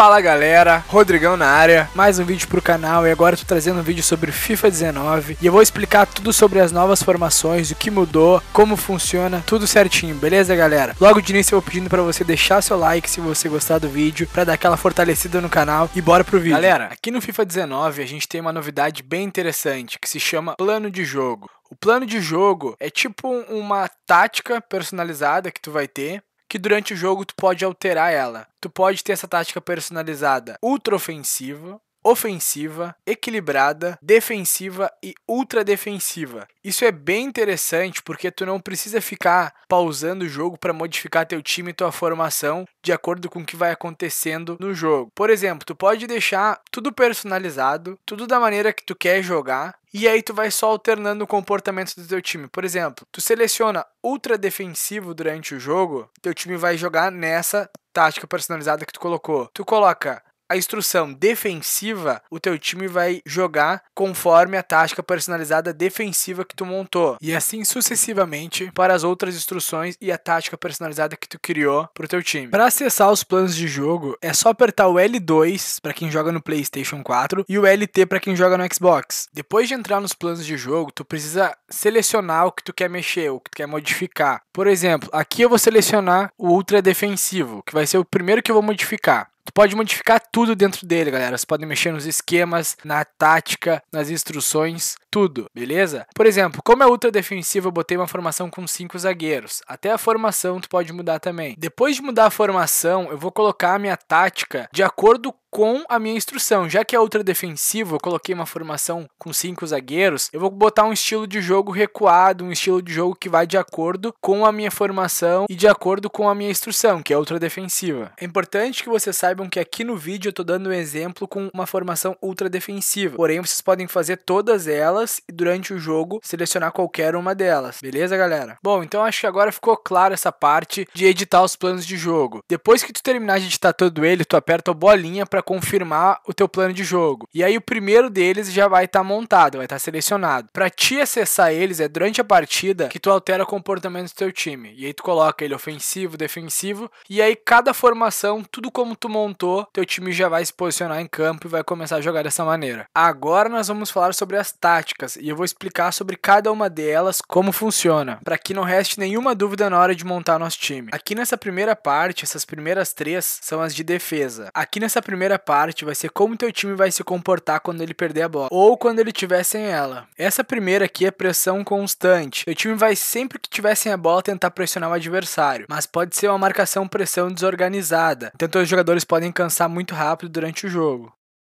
Fala galera, Rodrigão na área, mais um vídeo pro canal e agora tô trazendo um vídeo sobre FIFA 19 e eu vou explicar tudo sobre as novas formações, o que mudou, como funciona, tudo certinho, beleza galera? Logo de início eu vou pedindo para você deixar seu like se você gostar do vídeo, para dar aquela fortalecida no canal e bora pro vídeo. Galera, aqui no FIFA 19 a gente tem uma novidade bem interessante que se chama plano de jogo. O plano de jogo é tipo uma tática personalizada que tu vai ter que durante o jogo tu pode alterar ela. Tu pode ter essa tática personalizada ultra ofensiva, ofensiva, equilibrada, defensiva e ultra defensiva. Isso é bem interessante porque tu não precisa ficar pausando o jogo para modificar teu time e tua formação de acordo com o que vai acontecendo no jogo. Por exemplo, tu pode deixar tudo personalizado, tudo da maneira que tu quer jogar, e aí tu vai só alternando o comportamento do teu time. Por exemplo, tu seleciona ultra defensivo durante o jogo, teu time vai jogar nessa tática personalizada que tu colocou. Tu coloca a instrução defensiva, o teu time vai jogar conforme a tática personalizada defensiva que tu montou. E assim sucessivamente para as outras instruções e a tática personalizada que tu criou para o teu time. Para acessar os planos de jogo, é só apertar o L2 para quem joga no PlayStation 4 e o LT para quem joga no Xbox. Depois de entrar nos planos de jogo, tu precisa selecionar o que tu quer mexer, o que tu quer modificar. Por exemplo, aqui eu vou selecionar o ultra defensivo, que vai ser o primeiro que eu vou modificar. Tu pode modificar tudo dentro dele, galera. Você pode mexer nos esquemas, na tática, nas instruções, tudo, beleza? Por exemplo, como é ultra defensivo, eu botei uma formação com cinco zagueiros. Até a formação tu pode mudar também. Depois de mudar a formação, eu vou colocar a minha tática de acordo com com a minha instrução. Já que é outra defensivo, defensiva, eu coloquei uma formação com cinco zagueiros, eu vou botar um estilo de jogo recuado, um estilo de jogo que vai de acordo com a minha formação e de acordo com a minha instrução, que é ultra defensiva. É importante que vocês saibam que aqui no vídeo eu tô dando um exemplo com uma formação ultra defensiva. Porém, vocês podem fazer todas elas e durante o jogo selecionar qualquer uma delas. Beleza, galera? Bom, então acho que agora ficou claro essa parte de editar os planos de jogo. Depois que tu terminar de editar todo ele, tu aperta a bolinha para para confirmar o teu plano de jogo. E aí o primeiro deles já vai estar tá montado, vai estar tá selecionado. Para te acessar eles é durante a partida que tu altera o comportamento do teu time. E aí tu coloca ele ofensivo, defensivo, e aí cada formação, tudo como tu montou, teu time já vai se posicionar em campo e vai começar a jogar dessa maneira. Agora nós vamos falar sobre as táticas e eu vou explicar sobre cada uma delas como funciona, para que não reste nenhuma dúvida na hora de montar nosso time. Aqui nessa primeira parte, essas primeiras três são as de defesa. Aqui nessa primeira primeira parte vai ser como teu time vai se comportar quando ele perder a bola ou quando ele tiver sem ela. Essa primeira aqui é pressão constante. Teu time vai sempre que tiver sem a bola tentar pressionar o adversário, mas pode ser uma marcação pressão desorganizada. Então os jogadores podem cansar muito rápido durante o jogo.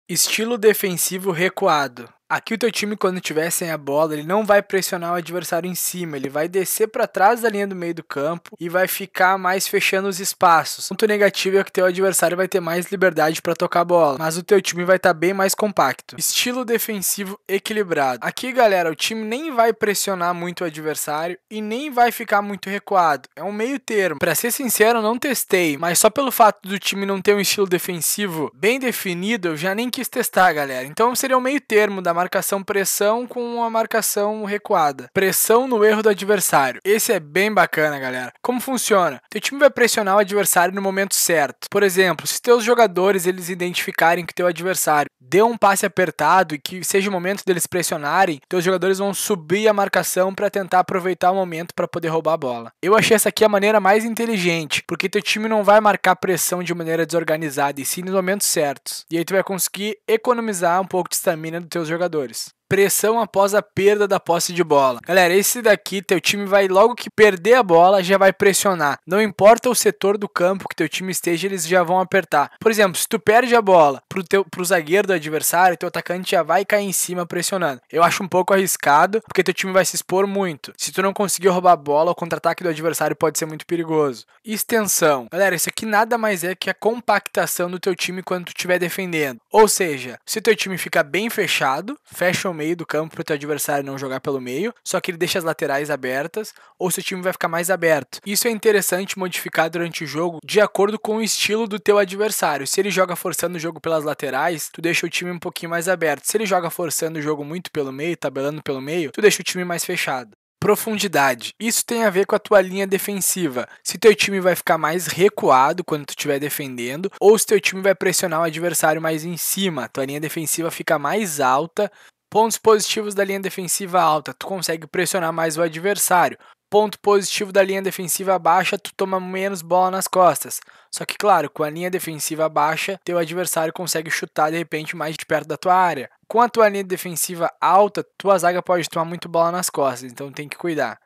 Estilo defensivo recuado. Aqui o teu time quando tiver sem a bola, ele não vai pressionar o adversário em cima, ele vai descer para trás da linha do meio do campo e vai ficar mais fechando os espaços. O ponto negativo é que teu adversário vai ter mais liberdade para tocar a bola, mas o teu time vai estar tá bem mais compacto. Estilo defensivo equilibrado. Aqui, galera, o time nem vai pressionar muito o adversário e nem vai ficar muito recuado. É um meio termo. Para ser sincero, não testei, mas só pelo fato do time não ter um estilo defensivo bem definido, eu já nem quis testar, galera. Então seria um meio termo da marcação pressão com uma marcação recuada. Pressão no erro do adversário. Esse é bem bacana, galera. Como funciona? Teu time vai pressionar o adversário no momento certo. Por exemplo, se teus jogadores eles identificarem que teu adversário deu um passe apertado e que seja o momento deles pressionarem, teus jogadores vão subir a marcação para tentar aproveitar o momento para poder roubar a bola. Eu achei essa aqui a maneira mais inteligente, porque teu time não vai marcar pressão de maneira desorganizada, e sim nos momentos certos. E aí tu vai conseguir economizar um pouco de estamina dos teus jogadores Libertadores pressão após a perda da posse de bola. Galera, esse daqui teu time vai logo que perder a bola já vai pressionar. Não importa o setor do campo que teu time esteja, eles já vão apertar. Por exemplo, se tu perde a bola pro teu pro zagueiro do adversário, teu atacante já vai cair em cima pressionando. Eu acho um pouco arriscado, porque teu time vai se expor muito. Se tu não conseguir roubar a bola, o contra-ataque do adversário pode ser muito perigoso. Extensão. Galera, isso aqui nada mais é que a compactação do teu time quando tu estiver defendendo. Ou seja, se teu time ficar bem fechado, fecha ao meio do campo para o teu adversário não jogar pelo meio, só que ele deixa as laterais abertas, ou seu time vai ficar mais aberto. Isso é interessante modificar durante o jogo de acordo com o estilo do teu adversário. Se ele joga forçando o jogo pelas laterais, tu deixa o time um pouquinho mais aberto. Se ele joga forçando o jogo muito pelo meio, tabelando pelo meio, tu deixa o time mais fechado profundidade. Isso tem a ver com a tua linha defensiva. Se teu time vai ficar mais recuado quando tu estiver defendendo, ou se teu time vai pressionar o adversário mais em cima, tua linha defensiva fica mais alta Pontos positivos da linha defensiva alta, tu consegue pressionar mais o adversário. Ponto positivo da linha defensiva baixa, tu toma menos bola nas costas. Só que, claro, com a linha defensiva baixa, teu adversário consegue chutar de repente mais de perto da tua área. Com a tua linha defensiva alta, tua zaga pode tomar muito bola nas costas, então tem que cuidar.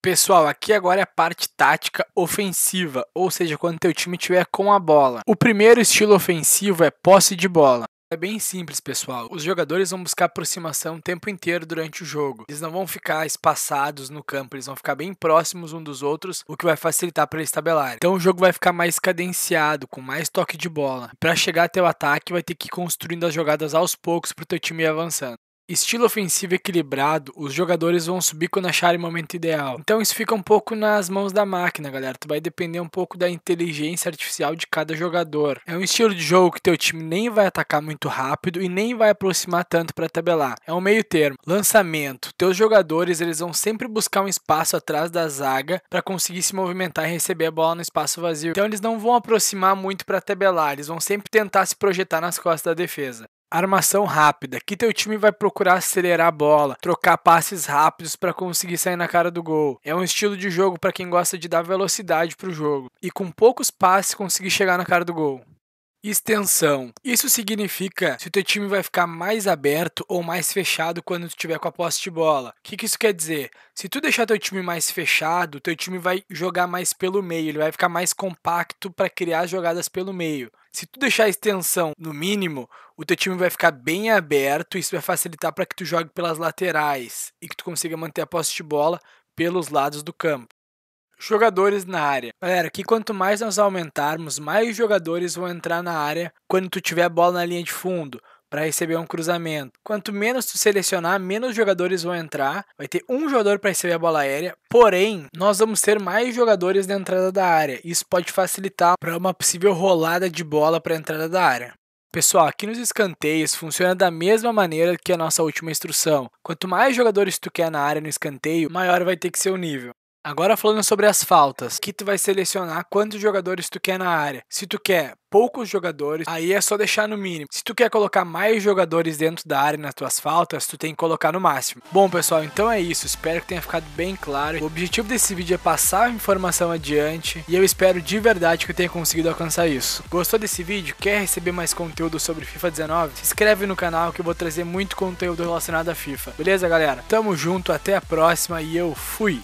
Pessoal, aqui agora é a parte tática ofensiva, ou seja, quando teu time tiver com a bola. O primeiro estilo ofensivo é posse de bola. É bem simples, pessoal. Os jogadores vão buscar aproximação o tempo inteiro durante o jogo. Eles não vão ficar espaçados no campo, eles vão ficar bem próximos um dos outros, o que vai facilitar para eles tabelarem. Então o jogo vai ficar mais cadenciado, com mais toque de bola. Para chegar até o ataque, vai ter que ir construindo as jogadas aos poucos para o teu time ir avançando estilo ofensivo equilibrado, os jogadores vão subir quando acharem o momento ideal. Então isso fica um pouco nas mãos da máquina, galera. Tu vai depender um pouco da inteligência artificial de cada jogador. É um estilo de jogo que teu time nem vai atacar muito rápido e nem vai aproximar tanto para tabelar. É um meio termo. Lançamento. Teus jogadores, eles vão sempre buscar um espaço atrás da zaga para conseguir se movimentar e receber a bola no espaço vazio. Então eles não vão aproximar muito para tabelar, eles vão sempre tentar se projetar nas costas da defesa. Armação rápida. Aqui teu time vai procurar acelerar a bola, trocar passes rápidos para conseguir sair na cara do gol. É um estilo de jogo para quem gosta de dar velocidade para o jogo e com poucos passes conseguir chegar na cara do gol. Extensão. Isso significa se o teu time vai ficar mais aberto ou mais fechado quando tu tiver com a posse de bola. O que, que, isso quer dizer? Se tu deixar teu time mais fechado, teu time vai jogar mais pelo meio, ele vai ficar mais compacto para criar jogadas pelo meio. Se tu deixar a extensão no mínimo, o teu time vai ficar bem aberto, isso vai facilitar para que tu jogue pelas laterais e que tu consiga manter a posse de bola pelos lados do campo jogadores na área. Galera, que quanto mais nós aumentarmos, mais jogadores vão entrar na área quando tu tiver a bola na linha de fundo para receber um cruzamento. Quanto menos tu selecionar, menos jogadores vão entrar. Vai ter um jogador para receber a bola aérea. Porém, nós vamos ter mais jogadores na entrada da área. Isso pode facilitar para uma possível rolada de bola para a entrada da área. Pessoal, aqui nos escanteios funciona da mesma maneira que a nossa última instrução. Quanto mais jogadores tu quer na área no escanteio, maior vai ter que ser o nível. Agora falando sobre as faltas, que tu vai selecionar quantos jogadores tu quer na área. Se tu quer poucos jogadores, aí é só deixar no mínimo. Se tu quer colocar mais jogadores dentro da área nas tuas faltas, tu tem que colocar no máximo. Bom, pessoal, então é isso. Espero que tenha ficado bem claro. O objetivo desse vídeo é passar a informação adiante e eu espero de verdade que eu tenha conseguido alcançar isso. Gostou desse vídeo? Quer receber mais conteúdo sobre FIFA 19? Se inscreve no canal que eu vou trazer muito conteúdo relacionado à FIFA. Beleza, galera? Tamo junto, até a próxima e eu fui!